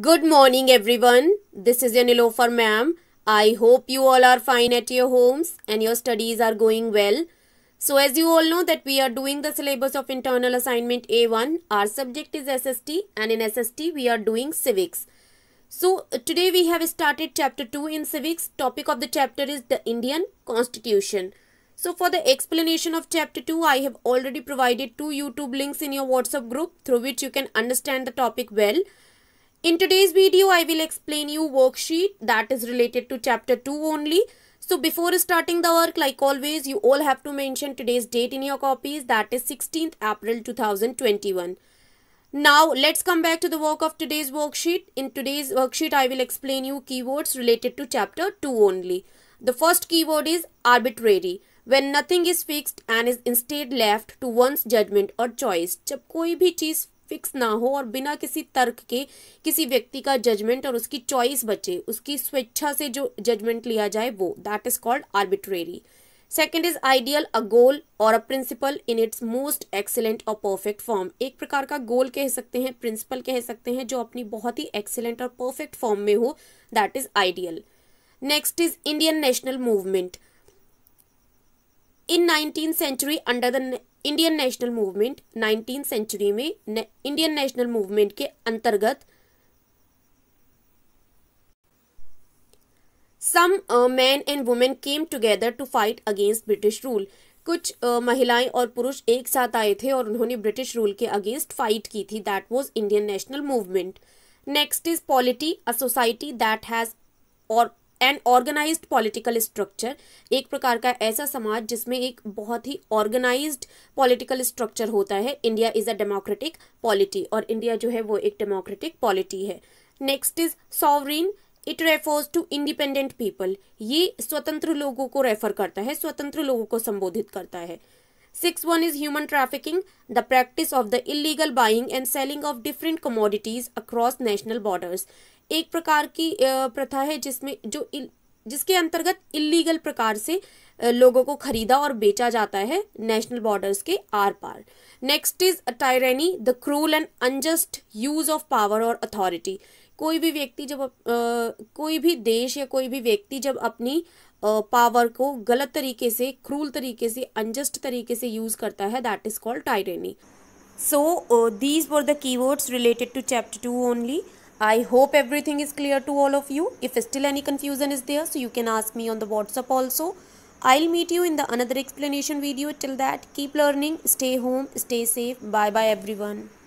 Good morning everyone. This is Anil Nilofer ma'am. I hope you all are fine at your homes and your studies are going well. So as you all know that we are doing the syllabus of internal assignment A1. Our subject is SST and in SST we are doing civics. So today we have started chapter 2 in civics. Topic of the chapter is the Indian constitution. So for the explanation of chapter 2 I have already provided two YouTube links in your WhatsApp group through which you can understand the topic well. In today's video, I will explain you worksheet that is related to chapter 2 only. So before starting the work, like always, you all have to mention today's date in your copies that is 16th April 2021. Now let's come back to the work of today's worksheet. In today's worksheet, I will explain you keywords related to chapter 2 only. The first keyword is arbitrary. When nothing is fixed and is instead left to one's judgment or choice. जब कोई भी चीज़ fix ना हो और बिना किसी तर्क के किसी व्यक्ति का जजमेंट और उसकी चॉइस बचे उसकी स्वेच्छा से जो जजमेंट लिया जाए वो that is called arbitrary second is ideal a goal or a principle in its most excellent और परफेक्ट फॉर्म एक प्रकार का गोल कह सकते हैं प्रिंसिपल कह सकते हैं जो अपनी बहुत ही एक्सेलेंट और परफेक्ट फॉर्म में हो that is ideal next is Indian national movement in nineteen century under the Indian national movement nineteen century में ने, इंडियन नेशनल मूवमेंट के अंतर्गत some man and women came together to fight against British rule कुछ uh, महिलाएं और पुरुष एक साथ आए थे और उन्होंने ब्रिटिश रूल के अगेंस्ट फाइट की थी that was Indian national movement next is polity a society that has or and organize political structure एक प्रकार का ऐसा समाज जिसमें एक बहुत ही ऑर्गेनाइज पॉलिटिकल स्ट्रक्चर होता है India is a democratic polity और इंडिया जो है वो एक डेमोक्रेटिक पॉलिटी है next is sovereign it refers to independent people ये स्वतंत्र लोगों को रेफर करता है स्वतंत्र लोगों को संबोधित करता है Sixth one is human trafficking, the practice of the illegal buying and selling of different commodities across national borders. एक प्रकार की प्रथा है जिसमें जो जिसके अंतर्गत इलीगल प्रकार से लोगों को खरीदा और बेचा जाता है नेशनल बॉर्डर्स के आर पार next is tyranny the cruel and unjust use of power or authority कोई भी व्यक्ति जब आ, कोई भी देश या कोई भी व्यक्ति जब अपनी पावर को गलत तरीके से क्रूल तरीके से अनजस्ट तरीके से यूज करता है that is called tyranny so these were the keywords related to chapter two only I hope everything is clear to all of you if still any confusion is there so you can ask me on the WhatsApp also I will meet you in the another explanation video till that keep learning stay home stay safe bye bye every one